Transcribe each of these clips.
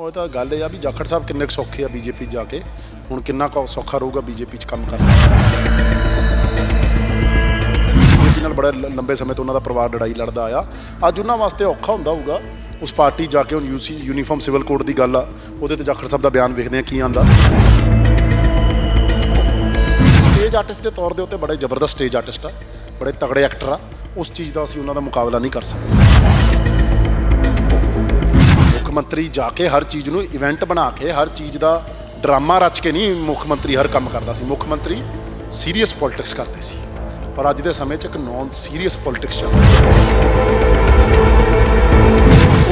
ਉਹ ਤਾਂ ਗੱਲ ਇਹ ਆ ਵੀ ਜਾਖੜ ਸਾਹਿਬ ਕਿੰਨੇ ਸੌਖੇ ਆ ਬੀਜੇਪੀ ਜਾ ਕੇ ਹੁਣ ਕਿੰਨਾ ਸੌਖਾ ਰਹੂਗਾ ਬੀਜੇਪੀ 'ਚ ਕੰਮ ਕਰਨਾ ਬੀਜੇਪੀ ਨਾਲ ਬੜਾ ਲੰਬੇ ਸਮੇਂ ਤੋਂ ਉਹਨਾਂ ਦਾ ਪਰਿਵਾਰ ਲੜਾਈ ਲੜਦਾ ਆਇਆ ਅੱਜ ਉਹਨਾਂ ਵਾਸਤੇ ਔਖਾ ਹੁੰਦਾ ਹੋਊਗਾ ਉਸ ਪਾਰਟੀ ਜਾ ਕੇ ਉਹ ਯੂਸੀ ਯੂਨੀਫਾਰਮ ਸਿਵਲ ਕੋਡ ਦੀ ਗੱਲ ਆ ਉਹਦੇ ਤੇ ਜਾਖੜ ਸਾਹਿਬ ਦਾ ਬਿਆਨ ਵੇਖਦੇ ਆ ਕੀ ਆਂਦਾ ਸਟੇਜ ਆਰਟਿਸਟ ਦੇ ਤੌਰ ਦੇ ਉੱਤੇ ਬੜਾ ਜ਼ਬਰਦਸਤ ਸਟੇਜ ਆਰਟਿਸਟ ਆ ਬੜੇ ਤਗੜੇ ਐਕਟਰ ਆ ਉਸ ਚੀਜ਼ ਦਾ ਅਸੀਂ ਉਹਨਾਂ ਦਾ ਮੁਕਾਬਲਾ ਨਹੀਂ ਕਰ ਸਕਦੇ ਮੁੱਖ ਮੰਤਰੀ ਜਾ ਕੇ ਹਰ ਚੀਜ਼ ਨੂੰ ਇਵੈਂਟ ਬਣਾ ਕੇ ਹਰ ਚੀਜ਼ ਦਾ ਡਰਾਮਾ ਰਚ ਕੇ ਨਹੀਂ ਮੁੱਖ ਮੰਤਰੀ ਹਰ ਕੰਮ ਕਰਦਾ ਸੀ ਮੁੱਖ ਮੰਤਰੀ ਸੀਰੀਅਸ ਪੋਲਿਟਿਕਸ ਕਰਦੇ ਸੀ ਪਰ ਅੱਜ ਦੇ ਸਮੇਂ 'ਚ ਇੱਕ ਨੌਨ ਸੀਰੀਅਸ ਪੋਲਿਟਿਕਸ ਚੱਲ ਰਹੀ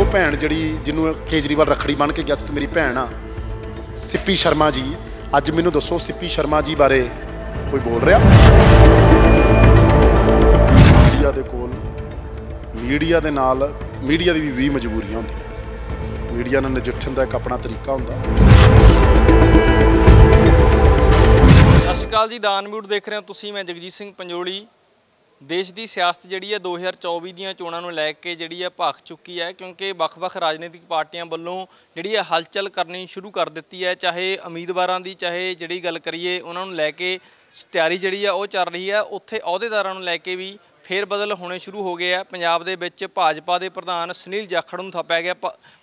ਉਹ ਭੈਣ ਜਿਹੜੀ ਜਿਹਨੂੰ ਕੇਜਰੀਵਾਲ ਰਖੜੀ ਬਣ ਕੇ ਗਿਆ ਸੀ ਮੇਰੀ ਭੈਣ ਆ ਸਿੱਪੀ ਸ਼ਰਮਾ ਜੀ ਅੱਜ ਮੈਨੂੰ ਦੱਸੋ ਸਿੱਪੀ ਸ਼ਰਮਾ ਜੀ ਬਾਰੇ ਕੋਈ ਬੋਲ ਰਿਹਾ ਮੀਡੀਆ ਦੇ ਕੋਲ ਮੀਡੀਆ ਦੇ ਨਾਲ ਮੀਡੀਆ ਦੀ ਵੀ ਵੀ ਮਜਬੂਰੀਆਂ ਹੁੰਦੀਆਂ ਮੀਡੀਆ ਨਾਲ ਨਜਿੱਠਣ ਦਾ ਇੱਕ ਆਪਣਾ ਤਰੀਕਾ ਹੁੰਦਾ ਸਤਿ ਸ਼੍ਰੀ ਅਕਾਲ ਜੀ ਦਾਨ ਮਿਊਟ ਦੇਖ ਰਹੇ ਹੋ ਤੁਸੀਂ ਮੈਂ ਜਗਜੀਤ ਸਿੰਘ ਪੰਜੋਲੀ ਦੇਸ਼ ਦੀ ਸਿਆਸਤ ਜਿਹੜੀ ਹੈ 2024 ਦੀਆਂ ਚੋਣਾਂ ਨੂੰ ਲੈ ਕੇ ਜਿਹੜੀ ਹੈ ਭਖ ਚੁੱਕੀ ਹੈ ਕਿਉਂਕਿ ਵੱਖ-ਵੱਖ ਰਾਜਨੀਤਿਕ ਪਾਰਟੀਆਂ ਵੱਲੋਂ ਜਿਹੜੀ ਹੈ ਹਲਚਲ ਕਰਨੀ ਸ਼ੁਰੂ ਕਰ ਦਿੱਤੀ ਹੈ ਚਾਹੇ ਉਮੀਦਵਾਰਾਂ ਦੀ ਚਾਹੇ ਜਿਹੜੀ ਗੱਲ ਕਰੀਏ ਉਹਨਾਂ ਨੂੰ ਲੈ ਕੇ ਤਿਆਰੀ ਜਿਹੜੀ ਆ ਉਹ ਚੱਲ ਰਹੀ ਹੈ ਉੱਥੇ ਅਹੁਦੇਦਾਰਾਂ ਨੂੰ ਲੈ ਕੇ ਵੀ ਫੇਰ ਬਦਲ ਹੋਣੇ ਸ਼ੁਰੂ ਹੋ ਗਏ ਆ ਪੰਜਾਬ ਦੇ ਵਿੱਚ ਭਾਜਪਾ ਦੇ ਪ੍ਰਧਾਨ ਸੁਨੀਲ ਜਾਖੜ ਨੂੰ ਥਾਪਿਆ ਗਿਆ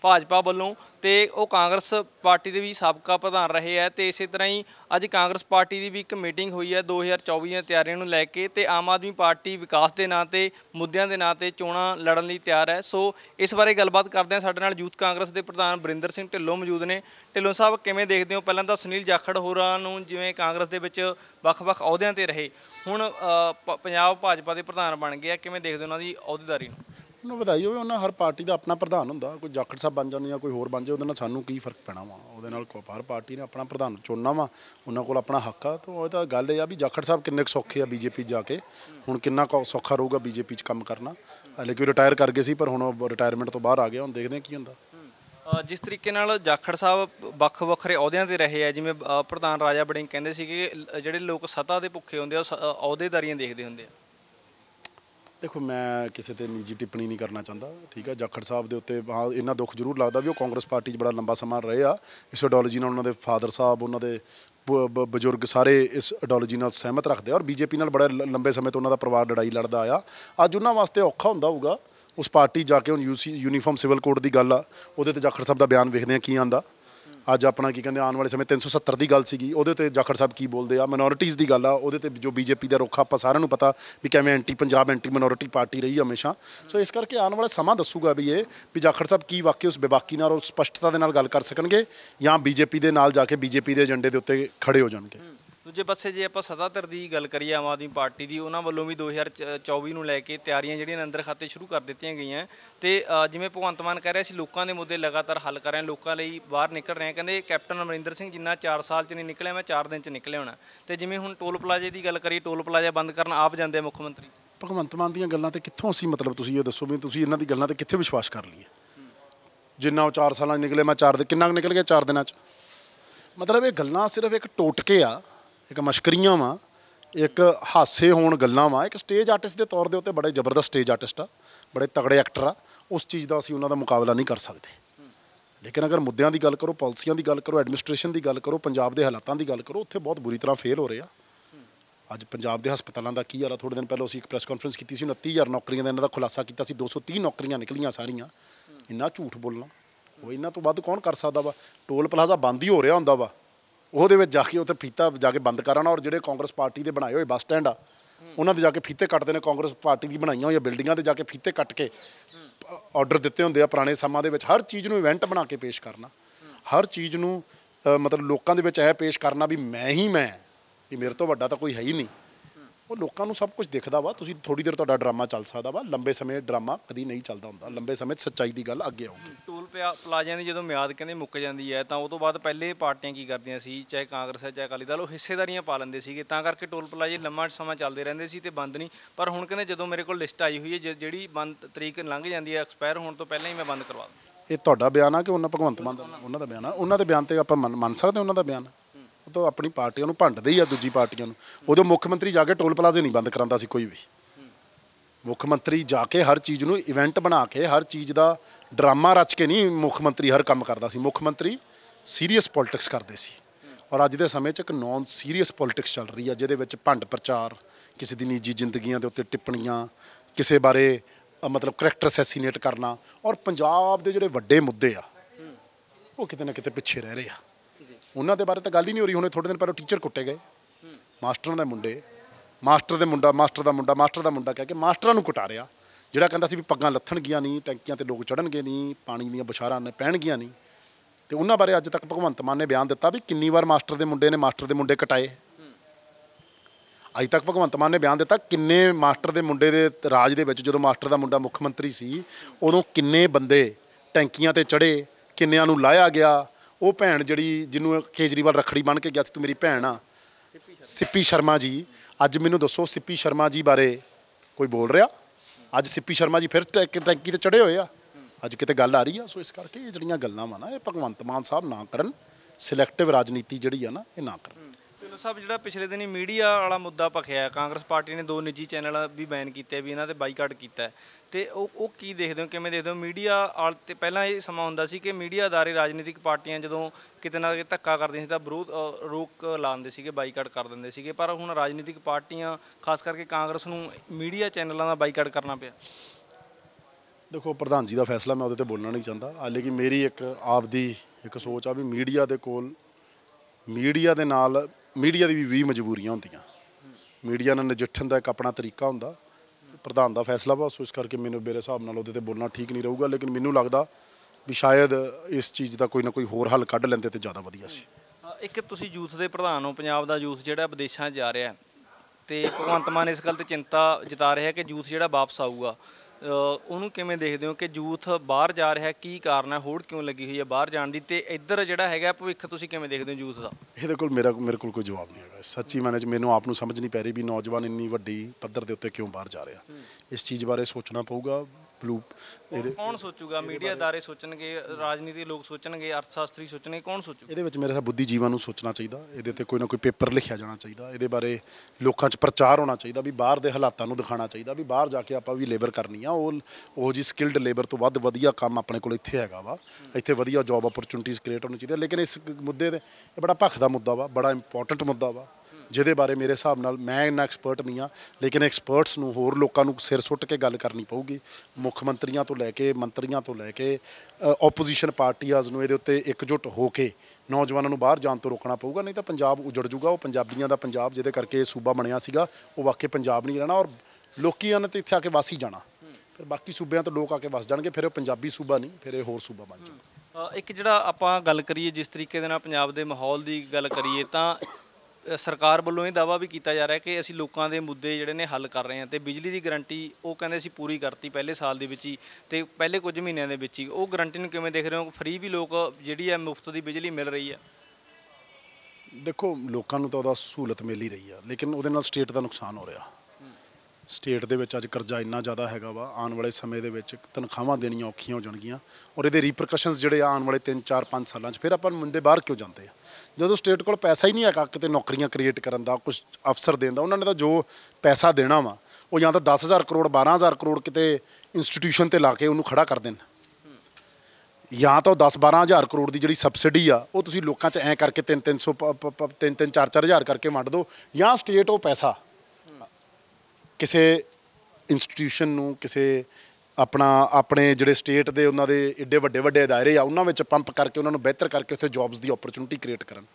ਭਾਜਪਾ ਵੱਲੋਂ ਤੇ ਉਹ ਕਾਂਗਰਸ ਪਾਰਟੀ ਦੇ ਵੀ ਸਾਬਕਾ ਪ੍ਰਧਾਨ ਰਹੇ ਆ ਤੇ ਇਸੇ ਤਰ੍ਹਾਂ ਹੀ ਅੱਜ ਕਾਂਗਰਸ ਪਾਰਟੀ ਦੀ ਵੀ ਇੱਕ ਮੀਟਿੰਗ ਹੋਈ ਹੈ 2024 ਦੀਆਂ ਤਿਆਰੀਆਂ ਨੂੰ ਲੈ ਕੇ ਤੇ ਆਮ ਆਦਮੀ ਪਾਰਟੀ ਵਿਕਾਸ ਦੇ ਨਾਂ ਤੇ ਮੁੱਦਿਆਂ ਦੇ ਨਾਂ ਤੇ ਚੋਣਾਂ ਲੜਨ ਲਈ ਤਿਆਰ ਹੈ ਸੋ ਇਸ ਬਾਰੇ ਗੱਲਬਾਤ ਕਰਦੇ ਆ ਸਾਡੇ ਨਾਲ ਯੂਥ ਕਾਂਗਰਸ ਦੇ ਪ੍ਰਧਾਨ ਬਰਿੰਦਰ ਸਿੰਘ ਢਿੱਲੋਂ ਮੌਜੂਦ ਨੇ ਢਿੱਲੋਂ ਸਾਹਿਬ ਕਿਵੇਂ ਦੇਖਦੇ ਹੋ ਪਹਿਲਾਂ ਤਾਂ ਸੁਨੀਲ ਜਾਖੜ ਹੋਰਾਂ ਨੂੰ ਜਿਵੇਂ ਕਾਂਗਰਸ ਦੇ ਵਿੱਚ ਵੱਖ-ਵੱਖ ਅਹੁਦਿਆਂ ਤੇ ਰਹੇ ਹੁਣ ਪੰਜਾਬ ਭਾਜਪਾ ਦੇ ਪ੍ਰਧਾਨ ਪ੍ਰਧਾਨ ਬਣ ਗਏ ਆ ਕਿਵੇਂ ਦੇਖਦੇ ਉਹਨਾਂ ਦੀ ਅਹੁਦੇਦਾਰੀ ਨੂੰ ਉਹਨੂੰ ਵਧਾਈ ਹੋਵੇ ਉਹਨਾਂ ਹਰ ਪਾਰਟੀ ਦਾ ਆਪਣਾ ਪ੍ਰਧਾਨ ਹੁੰਦਾ ਕੋਈ ਜਾਖੜ ਸਾਹਿਬ ਬਣ ਜਾਂਦੇ ਜਾਂ ਕੋਈ ਹੋਰ ਬਣ ਜਾਏ ਉਹਦੇ ਨਾਲ ਸਾਨੂੰ ਕੀ ਫਰਕ ਪੈਣਾ ਵਾ ਉਹਦੇ ਨਾਲ ਕੋਈ ਹਰ ਪਾਰਟੀ ਨੇ ਆਪਣਾ ਪ੍ਰਧਾਨ ਚੁਣਨਾ ਵਾ ਉਹਨਾਂ ਕੋਲ ਆਪਣਾ ਹੱਕ ਆ ਤਾਂ ਉਹ ਤਾਂ ਗੱਲ ਇਹ ਆ ਵੀ ਜਾਖੜ ਸਾਹਿਬ ਕਿੰਨੇ ਸੌਖੇ ਆ ਬੀਜੇਪੀ ਜਾ ਕੇ ਹੁਣ ਕਿੰਨਾ ਸੌਖਾ ਰਹੂਗਾ ਬੀਜੇਪੀ 'ਚ ਕੰਮ ਕਰਨਾ ਹਾਲੇ ਕਿ ਰਿਟਾਇਰ ਕਰ ਗਏ ਸੀ ਪਰ ਹੁਣ ਉਹ ਰਿਟਾਇਰਮੈਂਟ ਤੋਂ ਬਾਹਰ ਆ ਗਿਆ ਹੁਣ ਦੇਖਦੇ ਕੀ ਹੁੰਦਾ ਜਿਸ ਤਰੀਕੇ ਨਾਲ ਜਾਖੜ ਸਾਹਿਬ ਵੱਖ ਵੱਖਰੇ ਅਹੁਦਿਆਂ ਤੇ ਰਹੇ ਆ ਜਿਵੇਂ ਪ੍ਰਧਾਨ ਰਾਜਾ ਬੜਿੰਗ ਕਹਿੰਦੇ ਸੀਗੇ ਜਿਹੜੇ ਲੋਕ ਸਤਾ ਦੇ ਭੁੱਖੇ ਹੁੰਦੇ ਆ ਅਹੁਦੇਦਾਰੀਆਂ ਦੇਖਦੇ ਹੁੰਦੇ ਆ ਦੇਖੋ ਮੈਂ ਕਿਸੇ ਤੇ ਨਿੱਜੀ ਟਿੱਪਣੀ ਨਹੀਂ ਕਰਨਾ ਚਾਹੁੰਦਾ ਠੀਕ ਹੈ ਜਖੜ ਸਾਹਿਬ ਦੇ ਉੱਤੇ ਹਾਂ ਇੰਨਾ ਦੁੱਖ ਜ਼ਰੂਰ ਲੱਗਦਾ ਵੀ ਉਹ ਕਾਂਗਰਸ ਪਾਰਟੀ 'ਚ ਬੜਾ ਲੰਬਾ ਸਮਾਂ ਰਹੇ ਆ ਇਸ ਆਈਡੀਓਲੋਜੀ ਨਾਲ ਉਹਨਾਂ ਦੇ ਫਾਦਰ ਸਾਹਿਬ ਉਹਨਾਂ ਦੇ ਬਜ਼ੁਰਗ ਸਾਰੇ ਇਸ ਆਈਡੀਓਲੋਜੀ ਨਾਲ ਸਹਿਮਤ ਰੱਖਦੇ ਆ ਔਰ ਬੀਜੇਪੀ ਨਾਲ ਬੜਾ ਲੰਬੇ ਸਮੇਂ ਤੋਂ ਉਹਨਾਂ ਦਾ ਪਰਿਵਾਰ ਲੜਾਈ ਲੜਦਾ ਆਇਆ ਅੱਜ ਉਹਨਾਂ ਵਾਸਤੇ ਔਖਾ ਹੁੰਦਾ ਹੋਊਗਾ ਉਸ ਪਾਰਟੀ ਜਾ ਕੇ ਹੁਣ ਯੂਨੀਫਾਰਮ ਸਿਵਲ ਕੋਡ ਦੀ ਗੱਲ ਆ ਉਹਦੇ ਤੇ ਜਖੜ ਸਾਹਿਬ ਦਾ ਬਿਆਨ ਵੇਖਦੇ ਆ ਕੀ ਆਂਦਾ ਅੱਜ ਆਪਣਾ ਕੀ ਕਹਿੰਦੇ ਆਉਣ ਵਾਲੇ ਸਮੇਂ 370 ਦੀ ਗੱਲ ਸੀਗੀ ਉਹਦੇ ਤੇ ਜਾਖੜ ਸਾਹਿਬ ਕੀ ਬੋਲਦੇ ਆ ਮਿਨੋਰਿਟੀਜ਼ ਦੀ ਗੱਲ ਆ ਉਹਦੇ ਤੇ ਜੋ ਬੀਜੇਪੀ ਦਾ ਰੁਖ ਆਪਾਂ ਸਾਰਿਆਂ ਨੂੰ ਪਤਾ ਵੀ ਕਿਵੇਂ anti Punjab anti minority party ਰਹੀ ਹਮੇਸ਼ਾ ਸੋ ਇਸ ਕਰਕੇ ਆਉਣ ਵਾਲਾ ਸਮਾਂ ਦੱਸੂਗਾ ਵੀ ਇਹ ਵੀ ਜਾਖੜ ਸਾਹਿਬ ਕੀ ਵਾਕਿਆ ਉਸ ਬੇਬਾਕੀ ਨਾਲ ਔਰ ਸਪਸ਼ਟਤਾ ਦੇ ਨਾਲ ਗੱਲ ਕਰ ਸਕਣਗੇ ਜਾਂ ਬੀਜੇਪੀ ਦੇ ਨਾਲ ਜਾ ਕੇ ਬੀਜੇਪੀ ਦੇ ਏਜੰਡੇ ਦੇ ਉੱਤੇ ਖੜੇ ਹੋ ਜਾਣਗੇ ਦੂਜੇ ਪਾਸੇ ਜੇ ਆਪਾਂ ਸੱਤਾਧਰ ਦੀ ਗੱਲ ਕਰੀਏ ਆਮ ਆਦਮੀ ਪਾਰਟੀ ਦੀ ਉਹਨਾਂ ਵੱਲੋਂ ਵੀ 2024 ਨੂੰ ਲੈ ਕੇ ਤਿਆਰੀਆਂ ਜਿਹੜੀਆਂ ਅੰਦਰ ਖਾਤੇ ਸ਼ੁਰੂ ਕਰ ਦਿੱਤੀਆਂ ਗਈਆਂ ਤੇ ਜਿਵੇਂ ਭਗਵੰਤ ਮਾਨ ਕਹਿ ਰਿਹਾ ਸੀ ਲੋਕਾਂ ਦੇ ਮੁੱਦੇ ਲਗਾਤਾਰ ਹੱਲ ਕਰ ਰਹੇ ਲੋਕਾਂ ਲਈ ਬਾਹਰ ਨਿਕਲ ਰਹੇ ਕਹਿੰਦੇ ਕੈਪਟਨ ਅਮਰਿੰਦਰ ਸਿੰਘ ਜਿੰਨਾ 4 ਸਾਲ 'ਚ ਨਹੀਂ ਨਿਕਲਿਆ ਮੈਂ 4 ਦਿਨ 'ਚ ਨਿਕਲਿਆ ਹੋਣਾ ਤੇ ਜਿਵੇਂ ਹੁਣ ਟੋਲ ਪਲਾਜ਼ੇ ਦੀ ਗੱਲ ਕਰੀ ਟੋਲ ਪਲਾਜ਼ਾ ਬੰਦ ਕਰਨ ਆਪ ਜਾਂਦੇ ਮੁੱਖ ਮੰਤਰੀ ਭਗਵੰਤ ਮਾਨ ਦੀਆਂ ਗੱਲਾਂ ਤੇ ਕਿੱਥੋਂ ਅਸੀਂ ਮਤਲਬ ਤੁਸੀਂ ਇਹ ਦੱਸੋ ਵੀ ਤੁਸੀਂ ਇਹਨਾਂ ਦੀ ਗੱਲਾਂ ਤੇ ਕਿੱਥੇ ਵਿਸ਼ਵਾਸ ਕਰ ਲਈਏ ਜਿੰਨਾ ਉਹ 4 ਸਾਲਾਂ 'ਚ ਨਿਕਲੇ ਮੈਂ 4 ਦਿਨ ਕਿੰਨਾ ਨਿਕਲ ਗਿਆ 4 ਦਿਨਾਂ 'ਚ ਮਤਲਬ ਇਹ ਗੱਲਾਂ ਸਿਰਫ ਇੱਕ ਟੋਟਕੇ ਆ ਇੱਕ ਮਸ਼ਕਰੀਆਂ ਵਾ ਇੱਕ ਹਾਸੇ ਹੋਣ ਗੱਲਾਂ ਵਾ ਇੱਕ ਸਟੇਜ ਆਰਟਿਸਟ ਦੇ ਤੌਰ ਦੇ ਉੱਤੇ ਬੜੇ ਜ਼ਬਰਦਸਤ ਸਟੇਜ ਆਰਟਿਸਟ ਆ ਬੜੇ ਤਗੜੇ ਐਕਟਰ ਆ ਉਸ ਚੀਜ਼ ਦਾ ਅਸੀਂ ਉਹਨਾਂ ਦਾ ਮੁਕਾਬਲਾ ਨਹੀਂ ਕਰ ਸਕਦੇ ਲੇਕਿਨ ਅਗਰ ਮੁੱਦਿਆਂ ਦੀ ਗੱਲ ਕਰੋ ਪਾਲਿਸੀਆਂ ਦੀ ਗੱਲ ਕਰੋ ਐਡਮਿਨਿਸਟ੍ਰੇਸ਼ਨ ਦੀ ਗੱਲ ਕਰੋ ਪੰਜਾਬ ਦੇ ਹਾਲਾਤਾਂ ਦੀ ਗੱਲ ਕਰੋ ਉੱਥੇ ਬਹੁਤ ਬੁਰੀ ਤਰ੍ਹਾਂ ਫੇਲ ਹੋ ਰਹੇ ਆ ਅੱਜ ਪੰਜਾਬ ਦੇ ਹਸਪਤਾਲਾਂ ਦਾ ਕੀ ਹਾਲ ਆ ਥੋੜੇ ਦਿਨ ਪਹਿਲਾਂ ਅਸੀਂ ਇੱਕ ਪ੍ਰੈਸ ਕਾਨਫਰੰਸ ਕੀਤੀ ਸੀ 29000 ਨੌਕਰੀਆਂ ਦਾ ਇਹਨਾਂ ਦਾ ਖੁਲਾਸਾ ਕੀਤਾ ਸੀ 230 ਨੌਕਰੀਆਂ ਨਿਕਲੀਆਂ ਸਾਰੀਆਂ ਇੰਨਾ ਝੂਠ ਬੋਲਣਾ ਉਹ ਇਹਨਾਂ ਤੋਂ ਵੱਧ ਕੌਣ ਕਰ ਸਕਦਾ ਵਾ ਟੋਲ ਪਲਾਜ਼ਾ ਬੰਦ ਹੀ ਹੋ ਰਿਹਾ ਹੁੰਦਾ ਵਾ ਉਹਦੇ ਵਿੱਚ ਜਾ ਕੇ ਉੱਥੇ ਫੀਤਾ ਜਾ ਕੇ ਬੰਦ ਕਰਾਣਾ ਔਰ ਜਿਹੜੇ ਕਾਂਗਰਸ ਪਾਰਟੀ ਦੇ ਬਣਾਏ ਹੋਏ ਬੱਸ ਸਟੈਂਡ ਆ ਉਹਨਾਂ ਦੇ ਜਾ ਕੇ ਫੀਤੇ ਕੱਟਦੇ ਨੇ ਕਾਂਗਰਸ ਪਾਰਟੀ ਦੀ ਬਣਾਈਆਂ ਹੋਈਆਂ ਬਿਲਡਿੰਗਾਂ ਤੇ ਜਾ ਕੇ ਫੀਤੇ ਕੱਟ ਕੇ ਆਰਡਰ ਦਿੱਤੇ ਹੁੰਦੇ ਆ ਪੁਰਾਣੇ ਸਮਾਂ ਦੇ ਵਿੱਚ ਹਰ ਚੀਜ਼ ਨੂੰ ਇਵੈਂਟ ਬਣਾ ਕੇ ਪੇਸ਼ ਕਰਨਾ ਹਰ ਚੀਜ਼ ਨੂੰ ਮਤਲਬ ਲੋਕਾਂ ਦੇ ਵਿੱਚ ਇਹ ਪੇਸ਼ ਕਰਨਾ ਵੀ ਮੈਂ ਹੀ ਮੈਂ ਵੀ ਮੇਰੇ ਤੋਂ ਵੱਡਾ ਤਾਂ ਕੋਈ ਹੈ ਹੀ ਨਹੀਂ ਉਹ ਲੋਕਾਂ ਨੂੰ ਸਭ ਕੁਝ ਦਿਖਦਾ ਵਾ ਤੁਸੀਂ ਥੋੜੀ ਦੇਰ ਤੁਹਾਡਾ ਡਰਾਮਾ ਚੱਲ ਸਕਦਾ ਵਾ ਲੰਬੇ ਸਮੇਂ ਡਰਾਮਾ ਕਦੀ ਨਹੀਂ ਚੱਲਦਾ ਹੁੰਦਾ ਲੰਬੇ ਸਮੇਂ ਸੱਚਾਈ ਦੀ ਗੱਲ ਅੱਗੇ ਆਉਂਦੀ ਟੋਲ ਪਲਾਜ਼ਿਆਂ ਦੀ ਜਦੋਂ ਮਿਆਦ ਕਹਿੰਦੇ ਮੁੱਕ ਜਾਂਦੀ ਹੈ ਤਾਂ ਉਹ ਤੋਂ ਬਾਅਦ ਪਹਿਲੇ ਪਾਰਟੀਆਂ ਕੀ ਕਰਦੀਆਂ ਸੀ ਚਾਹੇ ਕਾਂਗਰਸ ਹੈ ਚਾਹੇ ਅਕਾਲੀ ਦਲ ਉਹ ਹਿੱਸੇਦਾਰੀਆਂ ਪਾ ਲੈਂਦੇ ਸੀਗੇ ਤਾਂ ਕਰਕੇ ਟੋਲ ਪਲਾਜ਼ੇ ਲੰਮਾ ਸਮਾਂ ਚੱਲਦੇ ਰਹਿੰਦੇ ਸੀ ਤੇ ਬੰਦ ਨਹੀਂ ਪਰ ਹੁਣ ਕਹਿੰਦੇ ਜਦੋਂ ਮੇਰੇ ਕੋਲ ਲਿਸਟ ਆਈ ਹੋਈ ਹੈ ਜਿਹੜੀ ਬੰਦ ਤਰੀਕ ਲੰਘ ਜਾਂਦੀ ਹੈ ਐਕਸਪਾਇਰ ਹੋਣ ਤੋਂ ਪਹਿਲਾਂ ਹੀ ਮੈਂ ਬੰਦ ਕਰਵਾ ਦੂੰ ਇਹ ਤੁਹਾਡਾ ਬਿਆਨ ਆ ਕਿ ਉਹਨਾਂ ਭਗਵੰਤ ਮਾਨ ਦਾ ਉਹਨਾਂ ਦਾ ਬਿਆਨ ਆ ਉਹਨਾਂ ਦੇ ਬਿਆਨ ਤੇ ਆਪਾਂ ਮੰਨ ਸਕਦੇ ਉਹਨਾਂ ਦਾ ਬਿਆਨ ਉਹ ਤਾਂ ਆਪਣੀ ਪਾਰਟੀਆਂ ਨੂੰ ਭੰਡਦੇ ਹੀ ਆ ਦੂਜੀ ਪਾਰਟੀਆਂ ਨੂੰ ਉਦੋਂ ਮੁੱਖ ਮੰਤਰੀ ਜਾ ਕੇ ਟੋਲ ਪਲਾਜ਼ੇ ਨਹੀਂ ਬੰਦ ਕਰਾਂਦਾ ਸੀ ਕੋਈ ਵੀ ਮੁੱਖ ਮੰਤਰੀ ਜਾ ਕੇ ਹਰ ਚੀਜ਼ ਨੂੰ ਇਵੈਂਟ ਬਣਾ ਕੇ ਹਰ ਚੀਜ਼ ਦਾ ਡਰਾਮਾ ਰਚ ਕੇ ਨਹੀਂ ਮੁੱਖ ਮੰਤਰੀ ਹਰ ਕੰਮ ਕਰਦਾ ਸੀ ਮੁੱਖ ਮੰਤਰੀ ਸੀਰੀਅਸ ਪੋਲਿਟਿਕਸ ਕਰਦੇ ਸੀ ਔਰ ਅੱਜ ਦੇ ਸਮੇਂ 'ਚ ਇੱਕ ਨੌਨ ਸੀਰੀਅਸ ਪੋਲਿਟਿਕਸ ਚੱਲ ਰਹੀ ਆ ਜਿਹਦੇ ਵਿੱਚ ਭੰਡ ਪ੍ਰਚਾਰ ਕਿਸੇ ਦੀ ਨਿੱਜੀ ਜ਼ਿੰਦਗੀਆਂ ਦੇ ਉੱਤੇ ਟਿੱਪਣੀਆਂ ਕਿਸੇ ਬਾਰੇ ਮਤਲਬ ਕਰੈਕਟਰ ਅਸੈਸੀਨੇਟ ਕਰਨਾ ਔਰ ਪੰਜਾਬ ਦੇ ਜਿਹੜੇ ਵੱਡੇ ਮੁੱਦੇ ਆ ਉਹ ਕਿਤੇ ਨਾ ਕਿਤੇ ਪਿੱਛੇ ਰਹਿ ਰਹੇ ਆ ਉਹਨਾਂ ਦੇ ਬਾਰੇ ਤਾਂ ਗੱਲ ਹੀ ਨਹੀਂ ਹੋ ਰਹੀ ਹੁਣੇ ਥੋੜੇ ਦਿਨ ਪਹਿਲਾਂ ਟੀਚਰ ਕੁੱਟੇ ਗਏ ਮਾਸਟਰਾਂ ਦੇ ਮੁੰਡੇ ਮਾਸਟਰ ਦੇ ਮੁੰਡਾ ਮਾਸਟਰ ਦਾ ਮੁੰਡਾ ਮਾਸਟਰ ਦਾ ਮੁੰਡਾ ਕਹਿ ਕੇ ਮਾਸਟਰਾਂ ਨੂੰ ਕੁਟਾ ਰਿਹਾ ਜਿਹੜਾ ਕਹਿੰਦਾ ਸੀ ਵੀ ਪੱਗਾਂ ਲੱਥਣਗੀਆਂ ਨਹੀਂ ਟੈਂਕੀਆਂ ਤੇ ਲੋਕ ਚੜਨਗੇ ਨਹੀਂ ਪਾਣੀ ਦੀਆਂ ਬਸ਼ਾਰਾਂ ਨੇ ਪੈਣਗੀਆਂ ਨਹੀਂ ਤੇ ਉਹਨਾਂ ਬਾਰੇ ਅੱਜ ਤੱਕ ਭਗਵੰਤ ਮਾਨ ਨੇ ਬਿਆਨ ਦਿੱਤਾ ਵੀ ਕਿੰਨੀ ਵਾਰ ਮਾਸਟਰ ਦੇ ਮੁੰਡੇ ਨੇ ਮਾਸਟਰ ਦੇ ਮੁੰਡੇ ਕਟਾਏ ਅੱਜ ਤੱਕ ਭਗਵੰਤ ਮਾਨ ਨੇ ਬਿਆਨ ਦਿੱਤਾ ਕਿੰਨੇ ਮਾਸਟਰ ਦੇ ਮੁੰਡੇ ਦੇ ਰਾਜ ਦੇ ਵਿੱਚ ਜਦੋਂ ਮਾਸਟਰ ਦਾ ਮੁੰਡਾ ਮੁੱਖ ਮੰਤਰੀ ਸੀ ਉਦੋਂ ਕਿੰਨੇ ਬੰਦੇ ਟੈਂਕੀਆਂ ਤੇ ਚੜੇ ਕਿੰਨਿਆਂ ਨੂੰ ਲਾਇਆ ਗਿਆ ਉਹ ਭੈਣ ਜਿਹੜੀ ਜਿਹਨੂੰ ਕੇਜਰੀਵਾਲ ਰਖੜੀ ਬਣ ਕੇ ਗਿਆ ਸੀ ਤੂੰ ਮੇਰੀ ਭੈਣ ਆ ਸਿੱਪੀ ਸ਼ਰਮਾ ਜੀ ਅੱਜ ਮੈਨੂੰ ਦੱਸੋ ਸਿੱਪੀ ਸ਼ਰਮਾ ਜੀ ਬਾਰੇ ਕੋਈ ਬੋਲ ਰਿਹਾ ਅੱਜ ਸਿੱਪੀ ਸ਼ਰਮਾ ਜੀ ਫਿਰ ਟੈਂਕੀ ਤੇ ਚੜੇ ਹੋਏ ਆ ਅੱਜ ਕਿਤੇ ਗੱਲ ਆ ਰਹੀ ਆ ਸੋ ਇਸ ਕਰਕੇ ਇਹ ਜਿਹੜੀਆਂ ਗੱਲਾਂ ਵਾ ਨਾ ਇਹ ਭਗਵੰਤ ਮਾਨ ਸਾਹਿਬ ਨਾ ਕਰਨ ਸਿਲੈਕਟਿਵ ਰਾਜਨੀਤੀ ਜਿਹੜੀ ਆ ਨਾ ਇਹ ਨਾ ਕਰਨ ਢਿੱਲੋਂ ਸਾਹਿਬ ਜਿਹੜਾ ਪਿਛਲੇ ਦਿਨੀ ਮੀਡੀਆ ਵਾਲਾ ਮੁੱਦਾ ਪਖਿਆ ਕਾਂਗਰਸ ਪਾਰਟੀ ਨੇ ਦੋ ਨਿੱਜੀ ਚੈਨਲ ਵੀ ਬੈਨ ਕੀਤੇ ਵੀ ਇਹਨਾਂ ਤੇ ਬਾਈਕਾਟ ਕੀਤਾ ਤੇ ਉਹ ਉਹ ਕੀ ਦੇਖਦੇ ਹੋ ਕਿਵੇਂ ਦੇਖਦੇ ਹੋ ਮੀਡੀਆ ਆਲ ਤੇ ਪਹਿਲਾਂ ਇਹ ਸਮਾਂ ਹੁੰਦਾ ਸੀ ਕਿ ਮੀਡੀਆ ادارے ਰਾਜਨੀਤਿਕ ਪਾਰਟੀਆਂ ਜਦੋਂ ਕਿਤੇ ਨਾ ਕਿਤੇ ਧੱਕਾ ਕਰਦੀਆਂ ਸੀ ਤਾਂ ਵਿਰੋਧ ਰੋਕ ਲਾਉਂਦੇ ਸੀਗੇ ਬਾਈਕਾਟ ਕਰ ਦਿੰਦੇ ਸੀਗੇ ਪਰ ਹੁਣ ਰਾਜਨੀਤਿਕ ਪਾਰਟੀਆਂ ਖਾਸ ਕਰਕੇ ਕਾਂਗਰਸ ਨੂੰ ਮੀਡੀਆ ਚੈਨਲਾਂ ਦਾ ਬਾਈਕਾਟ ਕਰਨਾ ਪਿਆ ਦੇਖੋ ਪ੍ਰਧਾਨ ਜੀ ਦਾ ਫੈਸਲਾ ਮੈਂ ਉਹਦੇ ਤੇ ਬੋਲਣਾ ਨਹੀਂ ਚਾਹੁੰਦਾ ਆ ਲੇਕਿਨ ਮੇਰੀ ਇੱਕ ਆਪਦੀ ਇੱਕ ਸੋਚ ਆ ਵੀ ਮੀਡੀਆ ਦੇ ਕੋਲ ਮੀਡੀਆ ਦੇ ਨਾਲ ਮੀਡੀਆ ਦੀ ਵੀ 20 ਮਜਬੂਰੀਆਂ ਹੁੰਦੀਆਂ ਮੀਡੀਆ ਨਾਲ ਨਜਿੱਠਣ ਦਾ ਇੱਕ ਆਪਣਾ ਤਰੀਕਾ ਹੁੰਦਾ ਪ੍ਰਧਾਨ ਦਾ ਫੈਸਲਾ ਵਾ ਸੋ ਇਸ ਕਰਕੇ ਮੈਨੂੰ ਮੇਰੇ ਹਿਸਾਬ ਨਾਲ ਉਹਦੇ ਤੇ ਬੋਲਣਾ ਠੀਕ ਨਹੀਂ ਰਹੂਗਾ ਲੇਕਿਨ ਮੈਨੂੰ ਲੱਗਦਾ ਵੀ ਸ਼ਾਇਦ ਇਸ ਚੀਜ਼ ਦਾ ਕੋਈ ਨਾ ਕੋਈ ਹੋਰ ਹੱਲ ਕੱਢ ਲੈਂਦੇ ਤੇ ਜ਼ਿਆਦਾ ਵਧੀਆ ਸੀ ਇੱਕ ਤੁਸੀਂ ਯੂਥ ਦੇ ਪ੍ਰਧਾਨ ਹੋ ਪੰਜਾਬ ਦਾ ਯੂਥ ਜਿਹੜਾ ਵਿਦੇਸ਼ਾਂ ਜਾ ਰਿਹਾ ਤੇ ਭਗਵੰਤ ਮਾਨ ਇਸ ਗੱਲ ਤੇ ਚਿੰਤਾ ਜਤਾ ਰਿਹਾ ਕਿ ਯੂਥ ਜਿਹੜਾ ਵਾਪਸ ਆਊਗਾ ਉਹਨੂੰ ਕਿਵੇਂ ਦੇਖਦੇ ਹੋ ਕਿ ਯੂਥ ਬਾਹਰ ਜਾ ਰਿਹਾ ਕੀ ਕਾਰਨ ਹੈ ਹੋੜ ਕਿਉਂ ਲੱਗੀ ਹੋਈ ਹੈ ਬਾਹਰ ਜਾਣ ਦੀ ਤੇ ਇੱਧਰ ਜਿਹੜਾ ਹੈਗਾ ਭਵਿੱਖ ਤੁਸੀਂ ਕਿਵੇਂ ਦੇਖਦੇ ਹੋ ਯੂਥ ਦਾ ਇਹਦੇ ਕੋਲ ਮੇਰਾ ਮੇਰੇ ਕੋਲ ਕੋਈ ਜਵਾਬ ਨਹੀਂ ਹੈਗਾ ਸੱਚੀ ਮੈਨੇਜ ਮੈਨੂੰ ਆਪ ਨੂੰ ਸਮਝ ਨਹੀਂ ਪੈ ਰਹੀ ਵੀ ਨੌਜਵਾਨ ਇੰਨੀ ਵੱਡੀ ਪੱਧਰ ਦੇ ਉੱਤੇ ਕਿਉਂ ਬਾਹਰ ਜਾ ਰਿਹਾ ਇਸ ਚੀਜ਼ ਬਾਰੇ ਸੋਚਣਾ ਪਊਗਾ ਬਲੂ ਕੌਣ ਸੋਚੂਗਾ ਮੀਡੀਆ ਦਾਰੇ ਸੋਚਣਗੇ ਰਾਜਨੀਤੀ ਲੋਕ ਸੋਚਣਗੇ ਅਰਥਸ਼ਾਸਤਰੀ ਸੋਚਣਗੇ ਕੌਣ ਸੋਚੂ ਇਹਦੇ ਵਿੱਚ ਮੇਰੇ ਹਿਸਾਬ ਬੁੱਧੀ ਜੀਵਾਂ ਨੂੰ ਸੋਚਣਾ ਚਾਹੀਦਾ ਇਹਦੇ ਤੇ ਕੋਈ ਨਾ ਕੋਈ ਪੇਪਰ ਲਿਖਿਆ ਜਾਣਾ ਚਾਹੀਦਾ ਇਹਦੇ ਬਾਰੇ ਲੋਕਾਂ 'ਚ ਪ੍ਰਚਾਰ ਹੋਣਾ ਚਾਹੀਦਾ ਵੀ ਬਾਹਰ ਦੇ ਹਾਲਾਤਾਂ ਨੂੰ ਦਿਖਾਉਣਾ ਚਾਹੀਦਾ ਵੀ ਬਾਹਰ ਜਾ ਕੇ ਆਪਾਂ ਵੀ ਲੇਬਰ ਕਰਨੀ ਆ ਉਹ ਉਹ ਜੀ ਸਕਿਲਡ ਲੇਬਰ ਤੋਂ ਵੱਧ ਵਧੀਆ ਕੰਮ ਆਪਣੇ ਕੋਲ ਇੱਥੇ ਹੈਗਾ ਵਾ ਇੱਥੇ ਵਧੀਆ ਜੌਬ ਓਪਰਚੁਨਿਟੀਆਂ ਕ੍ਰੀਏਟ ਹੋਣੀ ਚਾਹੀਦੀ ਲੇਕਿਨ ਇਸ ਮੁੱਦੇ ਤੇ ਇਹ ਬੜਾ ਭੱਖ ਦਾ ਮੁੱਦਾ ਵਾ ਬੜਾ ਇੰਪੋਰਟੈਂਟ ਮੁੱਦਾ ਵਾ ਜਿਹਦੇ ਬਾਰੇ ਮੇਰੇ ਹਿਸਾਬ ਨਾਲ ਮੈਂ ਇੰਨਾ ਐਕਸਪਰਟ ਨਹੀਂ ਆ ਲੇਕਿਨ ਐਕਸਪਰਟਸ ਨੂੰ ਹੋਰ ਲੋਕਾਂ ਨੂੰ ਸਿਰ ਸੁੱਟ ਕੇ ਗੱਲ ਕਰਨੀ ਪਊਗੀ ਮੁੱਖ ਮੰਤਰੀਆਂ ਤੋਂ ਲੈ ਕੇ ਮੰਤਰੀਆਂ ਤੋਂ ਲੈ ਕੇ ਆਪੋਜੀਸ਼ਨ ਪਾਰਟੀਆਂ ਨੂੰ ਇਹਦੇ ਉੱਤੇ ਇਕਜੁੱਟ ਹੋ ਕੇ ਨੌਜਵਾਨਾਂ ਨੂੰ ਬਾਹਰ ਜਾਣ ਤੋਂ ਰੋਕਣਾ ਪਊਗਾ ਨਹੀਂ ਤਾਂ ਪੰਜਾਬ ਉਜੜ ਜੂਗਾ ਉਹ ਪੰਜਾਬੀਆਂ ਦਾ ਪੰਜਾਬ ਜਿਹਦੇ ਕਰਕੇ ਇਹ ਸੂਬਾ ਬਣਿਆ ਸੀਗਾ ਉਹ ਵਾਕਈ ਪੰਜਾਬ ਨਹੀਂ ਰਹਿਣਾ ਔਰ ਲੋਕੀਆਂ ਨੇ ਤੇ ਇੱਥੇ ਆ ਕੇ ਵਸ ਹੀ ਜਾਣਾ ਫਿਰ ਬਾਕੀ ਸੂਬਿਆਂ ਤੋਂ ਲੋਕ ਆ ਕੇ ਵਸ ਜਾਣਗੇ ਫਿਰ ਉਹ ਪੰਜਾਬੀ ਸੂਬਾ ਨਹੀਂ ਫਿਰ ਇਹ ਹੋਰ ਸੂਬਾ ਬਣ ਜਾਊਗਾ ਇੱਕ ਜਿਹੜਾ ਆਪਾਂ ਗੱਲ ਕਰੀਏ ਜਿਸ ਤਰੀਕੇ ਦੇ ਨਾਲ ਪੰਜਾਬ ਦੇ ਮਾਹੌਲ ਦੀ ਗੱਲ ਕਰੀਏ ਤਾਂ ਸਰਕਾਰ ਵੱਲੋਂ ਇਹ ਦਾਵਾ ਵੀ ਕੀਤਾ ਜਾ ਰਿਹਾ ਕਿ ਅਸੀਂ ਲੋਕਾਂ ਦੇ ਮੁੱਦੇ ਜਿਹੜੇ ਨੇ ਹੱਲ ਕਰ ਰਹੇ ਹਾਂ ਤੇ ਬਿਜਲੀ ਦੀ ਗਾਰੰਟੀ ਉਹ ਕਹਿੰਦੇ ਅਸੀਂ ਪੂਰੀ ਕਰਤੀ ਪਹਿਲੇ ਸਾਲ ਦੇ ਵਿੱਚ ਹੀ ਤੇ ਪਹਿਲੇ ਕੁਝ ਮਹੀਨਿਆਂ ਦੇ ਵਿੱਚ ਹੀ ਉਹ ਗਾਰੰਟੀ ਨੂੰ ਕਿਵੇਂ ਦੇਖ ਰਹੇ ਹੋ ਫ੍ਰੀ ਵੀ ਲੋਕ ਜਿਹੜੀ ਹੈ ਮੁਫਤ ਦੀ ਬਿਜਲੀ ਮਿਲ ਰਹੀ ਹੈ ਦੇਖੋ ਲੋਕਾਂ ਨੂੰ ਤਾਂ ਉਹਦਾ ਸਹੂਲਤ ਮਿਲ ਹੀ ਰਹੀ ਆ ਲੇਕਿਨ ਉਹਦੇ ਨਾਲ ਸਟੇਟ ਦਾ ਨੁਕਸਾਨ ਹੋ ਰਿਹਾ ਸਟੇਟ ਦੇ ਵਿੱਚ ਅੱਜ ਕਰਜ਼ਾ ਇੰਨਾ ਜ਼ਿਆਦਾ ਹੈਗਾ ਵਾ ਆਉਣ ਵਾਲੇ ਸਮੇਂ ਦੇ ਵਿੱਚ ਤਨਖਾਹਾਂ ਦੇਣੀਆਂ ਔਖੀਆਂ ਹੋ ਜਾਣਗੀਆਂ ਔਰ ਇਹਦੇ ਰੀਪਰਕਸ਼ਨਸ ਜਿਹੜੇ ਆਉਣ ਵਾਲੇ 3 4 5 ਸਾਲਾਂ 'ਚ ਫਿਰ ਆਪਾਂ ਮੁੰਡੇ ਬਾਹਰ ਕਿਉਂ ਜਾਂਦੇ ਆ ਜਦੋਂ ਸਟੇਟ ਕੋਲ ਪੈਸਾ ਹੀ ਨਹੀਂ ਹੈਗਾ ਕਿਤੇ ਨੌਕਰੀਆਂ ਕ੍ਰੀਏਟ ਕਰਨ ਦਾ ਕੁਝ ਅਫਸਰ ਦੇਣ ਦਾ ਉਹਨਾਂ ਨੇ ਤਾਂ ਜੋ ਪੈਸਾ ਦੇਣਾ ਵਾ ਉਹ ਜਾਂ ਤਾਂ 10000 ਕਰੋੜ 12000 ਕਰੋੜ ਕਿਤੇ ਇੰਸਟੀਟਿਊਸ਼ਨ ਤੇ ਲਾ ਕੇ ਉਹਨੂੰ ਖੜਾ ਕਰ ਦੇਣ ਜਾਂ ਤਾਂ 10 12000 ਕਰੋੜ ਦੀ ਜਿਹੜੀ ਸਬਸਿਡੀ ਆ ਉਹ ਤੁਸੀਂ ਲੋਕਾਂ 'ਚ ਐ ਕਰਕੇ 3 300 3 3 4 4000 ਕਰਕੇ ਵੰਡ ਦਿਓ ਜਾਂ ਸਟੇਟ ਉਹ ਪੈਸਾ ਕਿਸੇ ਇੰਸਟੀਟਿਊਸ਼ਨ ਨੂੰ ਕਿਸੇ ਆਪਣਾ ਆਪਣੇ ਜਿਹੜੇ ਸਟੇਟ ਦੇ ਉਹਨਾਂ ਦੇ ਏਡੇ ਵੱਡੇ ਵੱਡੇ ਦਾਇਰੇ ਆ ਉਹਨਾਂ ਵਿੱਚ ਪੰਪ ਕਰਕੇ ਉਹਨਾਂ ਨੂੰ ਬਿਹਤਰ ਕਰਕੇ ਉੱਥੇ ਜੌਬਸ ਦੀ ਓਪਰਚੁਨਿਟੀ ਕ੍ਰੀਏਟ ਕਰਨ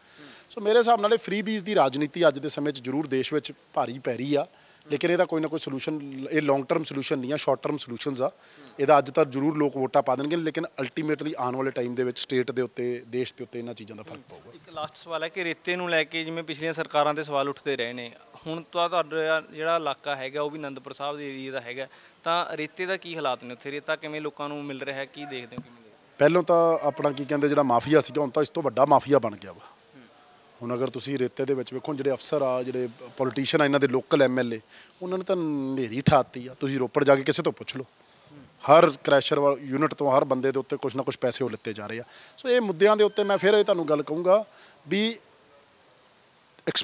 ਸੋ ਮੇਰੇ ਹਿਸਾਬ ਨਾਲ ਫਰੀ ਫ੍ਰੀ ਬੀਜ਼ ਦੀ ਰਾਜਨੀਤੀ ਅੱਜ ਦੇ ਸਮੇਂ 'ਚ ਜ਼ਰੂਰ ਦੇਸ਼ ਵਿੱਚ ਭਾਰੀ ਪੈ ਰਹੀ ਆ ਲੇਕਿਨ ਇਹਦਾ ਕੋਈ ਨਾ ਕੋਈ ਸੋਲੂਸ਼ਨ ਇਹ ਲੌਂਗ ਟਰਮ ਸੋਲੂਸ਼ਨ ਨਹੀਂ ਆ ਸ਼ਾਰਟ ਟਰਮ ਸੋਲੂਸ਼ਨਸ ਆ ਇਹਦਾ ਅੱਜ ਤੱਕ ਜ਼ਰੂਰ ਲੋਕ ਵੋਟਾਂ ਪਾ ਦੇਣਗੇ ਲੇਕਿਨ ਅਲਟੀਮੇਟਲੀ ਆਉਣ ਵਾਲੇ ਟਾਈਮ ਦੇ ਵਿੱਚ ਸਟੇਟ ਦੇ ਉੱਤੇ ਦੇਸ਼ ਦੇ ਉੱਤੇ ਇਹਨਾਂ ਚੀਜ਼ਾਂ ਦਾ ਫਰਕ ਪਊਗਾ ਇੱਕ ਲਾਸਟ ਸਵਾਲ ਹੈ ਕਿ ਰੇਤੇ ਨੂੰ ਲੈ ਕੇ ਜਿਵੇਂ ਪਿਛਲੀਆਂ ਸਰਕਾਰਾਂ ਦੇ ਸਵਾਲ ਉੱਠਦੇ ਰਹੇ ਨੇ ਹੁਣ ਤਾਂ ਤੁਹਾਡਾ ਜਿਹੜਾ ਇਲਾਕਾ ਹੈਗਾ ਉਹ ਵੀ ਅਨੰਦਪੁਰ ਸਾਹਿਬ ਦੇ ਏਰੀਆ ਦਾ ਹੈਗਾ ਤਾਂ ਰੇਤੇ ਦਾ ਕੀ ਹਾਲਾਤ ਨੇ ਉੱਥੇ ਰੇਤਾ ਕਿਵੇਂ ਲੋਕਾਂ ਨੂੰ ਮਿਲ ਰਿਹਾ ਕੀ ਦੇਖਦੇ ਹੋ ਕਿਵੇਂ ਪਹਿਲਾਂ ਤਾਂ ਆਪਣਾ ਕੀ ਕਹਿੰਦੇ ਜਿਹੜਾ ਮਾਫੀਆ ਸੀਗਾ ਹੁਣ ਤਾਂ ਇਸ ਤੋਂ ਵੱਡਾ ਮਾਫੀਆ ਬਣ ਗਿਆ ਵਾ ਹੁਣ ਅਗਰ ਤੁਸੀਂ ਰੇਤੇ ਦੇ ਵਿੱਚ ਵੇਖੋ ਜਿਹੜੇ ਅਫਸਰ ਆ ਜਿਹੜੇ ਪੋਲੀਟੀਸ਼ੀਅਨ ਆ ਇਹਨਾਂ ਦੇ ਲੋਕਲ ਐਮਐਲਏ ਉਹਨਾਂ ਨੇ ਤਾਂ ਨੇਰੀ ਠਾਤੀ ਆ ਤੁਸੀਂ ਰੋਪੜ ਜਾ ਕੇ ਕਿਸੇ ਤੋਂ ਪੁੱਛ ਲਓ ਹਰ ਕ੍ਰੈਸ਼ਰ ਵਾਲ ਯੂਨਿਟ ਤੋਂ ਹਰ ਬੰਦੇ ਦੇ ਉੱਤੇ ਕੁਝ ਨਾ ਕੁਝ ਪੈਸੇ ਉਹ ਲਿੱਤੇ ਜਾ ਰਹੇ ਆ ਸੋ ਇਹ ਮੁੱਦਿਆਂ ਦੇ ਉੱਤੇ ਮੈਂ ਫਿਰ ਇਹ ਤੁਹਾਨੂੰ ਗੱਲ ਕਹੂੰਗਾ ਵੀ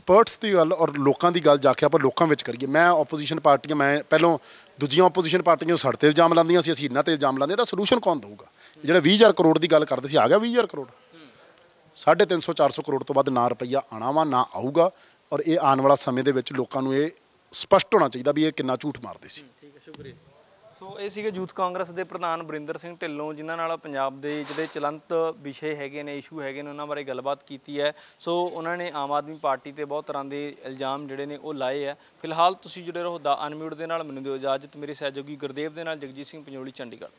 ਐਕਸਪਰਟਸ ਦੀ ਗੱਲ ਔਰ ਲੋਕਾਂ ਦੀ ਗੱਲ ਜਾ ਕੇ ਆਪਾਂ ਲੋਕਾਂ ਵਿੱਚ ਕਰੀਏ ਮੈਂ ਆਪੋਜੀਸ਼ਨ ਪਾਰਟੀਆਂ ਮੈਂ ਪਹਿਲਾਂ ਦੂਜੀਆਂ ਆਪੋਜੀਸ਼ਨ ਪਾਰਟੀਆਂ ਨੂੰ ਸੜਤੇ ਤੇ ਇਲਜ਼ਾਮ ਲਾਉਂਦੀਆਂ ਸੀ ਅਸੀਂ ਇਹਨਾਂ ਤੇ ਇਲਜ਼ਾਮ ਲਾਉਂਦੇ ਤਾਂ ਸੋਲੂਸ਼ਨ ਕੌਣ ਦੇਊਗਾ ਜਿਹੜਾ 20000 ਕਰੋੜ ਦੀ ਗੱਲ ਕਰਦੇ ਸੀ ਆ ਗਿਆ 20000 ਕਰੋੜ 350 400 ਕਰੋੜ ਤੋਂ ਵੱਧ ਨਾ ਰੁਪਈਆ ਆਣਾ ਵਾ ਨਾ ਆਊਗਾ ਔਰ ਇਹ ਆਉਣ ਵਾਲਾ ਸਮੇਂ ਦੇ ਵਿੱਚ ਲੋਕਾਂ ਨੂੰ ਇਹ ਸਪਸ਼ਟ ਹੋਣਾ ਚਾਹੀਦਾ ਵੀ ਇਹ ਕਿੰਨਾ ਝੂਠ ਮਾਰਦੇ ਸੀ ਠੀਕ ਹੈ ਸ਼ੁਕਰੀਆ ਸੋ ਇਹ ਸੀਗੇ ਯੂਥ ਕਾਂਗਰਸ ਦੇ ਪ੍ਰਧਾਨ ਬਰਿੰਦਰ ਸਿੰਘ ਢਿੱਲੋਂ ਜਿਨ੍ਹਾਂ ਨਾਲ ਪੰਜਾਬ ਦੇ ਜਿਹੜੇ ਚਲੰਤ ਵਿਸ਼ੇ ਹੈਗੇ ਨੇ ਇਸ਼ੂ ਹੈਗੇ ਨੇ ਉਹਨਾਂ ਬਾਰੇ ਗੱਲਬਾਤ ਕੀਤੀ ਹੈ ਸੋ ਉਹਨਾਂ ਨੇ ਆਮ ਆਦਮੀ ਪਾਰਟੀ ਤੇ ਬਹੁਤ ਤਰ੍ਹਾਂ ਦੇ ਇਲਜ਼ਾਮ ਜਿਹੜੇ ਨੇ ਉਹ ਲਾਏ ਆ ਫਿਲਹਾਲ ਤੁਸੀਂ ਜੁੜੇ ਰਹੋ ਦਾ ਅਨਮਿਊਟ ਦੇ ਨਾਲ ਮੈਨੂੰ ਦਿਓ ਇਜਾਜ਼ਤ ਮੇਰੇ ਸਹਿਯੋਗੀ ਗੁਰਦੇਵ ਦੇ ਨਾਲ ਜਗਜੀਤ ਸਿੰਘ ਪੰਜੋਲੀ ਚੰਡੀਗੜ੍ਹ